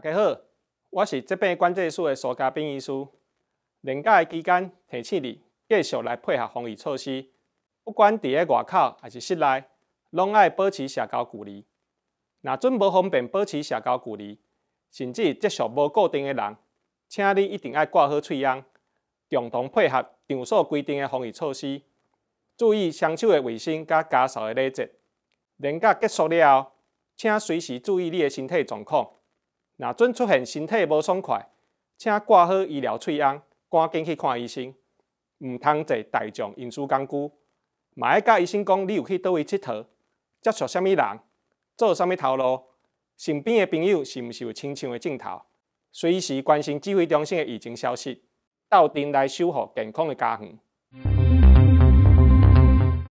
大家好，我是这边关节处的苏家斌医师。临假期间提醒你，继续来配合防疫措施。不管伫咧外口还是室内，拢爱保持社交距离。若准无方便保持社交距离，甚至接触无固定的人，请你一定要挂好口罩，共同配合场所规定的防疫措施，注意双手的卫生，甲家属的礼节。临假结束了，后，请随时注意你的身体状况。若准出现身体无爽快，请挂好医疗喙安，赶紧去看医生，毋通做大众运输工具，嘛爱甲医生讲你有去多位佚佗，接触什么人，做什么头路，身边的朋友是毋是有亲像的镜头，随时关心指挥中心的疫情消息，到店来守护健康的家园。